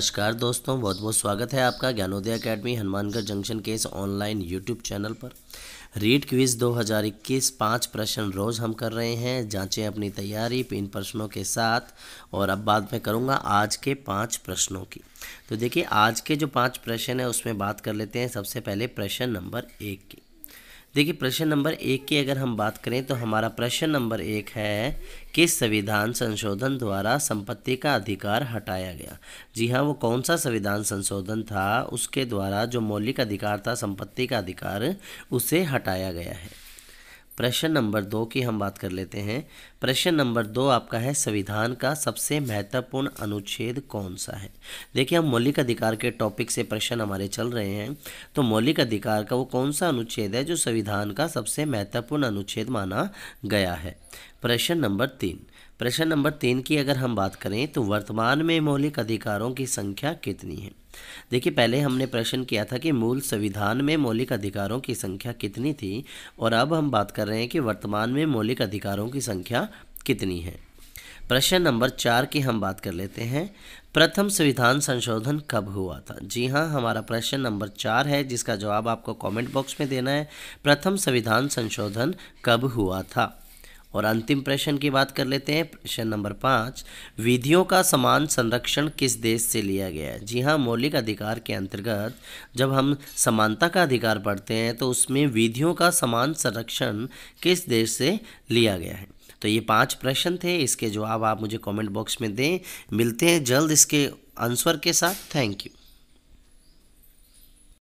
नमस्कार दोस्तों बहुत बहुत स्वागत है आपका ज्ञानोदय अकेडमी हनुमानगढ़ जंक्शन के इस ऑनलाइन यूट्यूब चैनल पर रीड क्विज 2021 पांच प्रश्न रोज़ हम कर रहे हैं जांचें अपनी तैयारी इन प्रश्नों के साथ और अब बात में करूंगा आज के पांच प्रश्नों की तो देखिए आज के जो पांच प्रश्न है उसमें बात कर लेते हैं सबसे पहले प्रश्न नंबर एक की देखिए प्रश्न नंबर एक की अगर हम बात करें तो हमारा प्रश्न नंबर एक है कि संविधान संशोधन द्वारा संपत्ति का अधिकार हटाया गया जी हाँ वो कौन सा संविधान संशोधन था उसके द्वारा जो मौलिक अधिकार था संपत्ति का अधिकार उसे हटाया गया है प्रश्न नंबर दो की हम बात कर लेते हैं प्रश्न नंबर दो आपका है संविधान का सबसे महत्वपूर्ण अनुच्छेद कौन सा है देखिए हम मौलिक अधिकार के टॉपिक से प्रश्न हमारे चल रहे हैं तो मौलिक अधिकार का वो कौन सा अनुच्छेद है जो संविधान का सबसे महत्वपूर्ण अनुच्छेद माना गया है प्रश्न नंबर तीन प्रश्न नंबर तीन की अगर हम बात करें तो वर्तमान में मौलिक अधिकारों की संख्या कितनी है देखिए पहले हमने प्रश्न किया था कि मूल संविधान में मौलिक अधिकारों की संख्या कितनी थी और अब हम बात कर रहे हैं कि वर्तमान में मौलिक अधिकारों की संख्या कितनी है प्रश्न नंबर चार की हम बात कर लेते हैं प्रथम संविधान संशोधन कब हुआ था जी हाँ हमारा प्रश्न नंबर चार है जिसका जवाब आपको कमेंट बॉक्स में देना है प्रथम संविधान संशोधन कब हुआ था और अंतिम प्रश्न की बात कर लेते हैं प्रश्न नंबर पाँच विधियों का समान संरक्षण किस देश से लिया गया है जी हाँ मौलिक अधिकार के अंतर्गत जब हम समानता का अधिकार पढ़ते हैं तो उसमें विधियों का समान संरक्षण किस देश से लिया गया है तो ये पांच प्रश्न थे इसके जवाब आप मुझे कमेंट बॉक्स में दें मिलते हैं जल्द इसके आंसर के साथ थैंक यू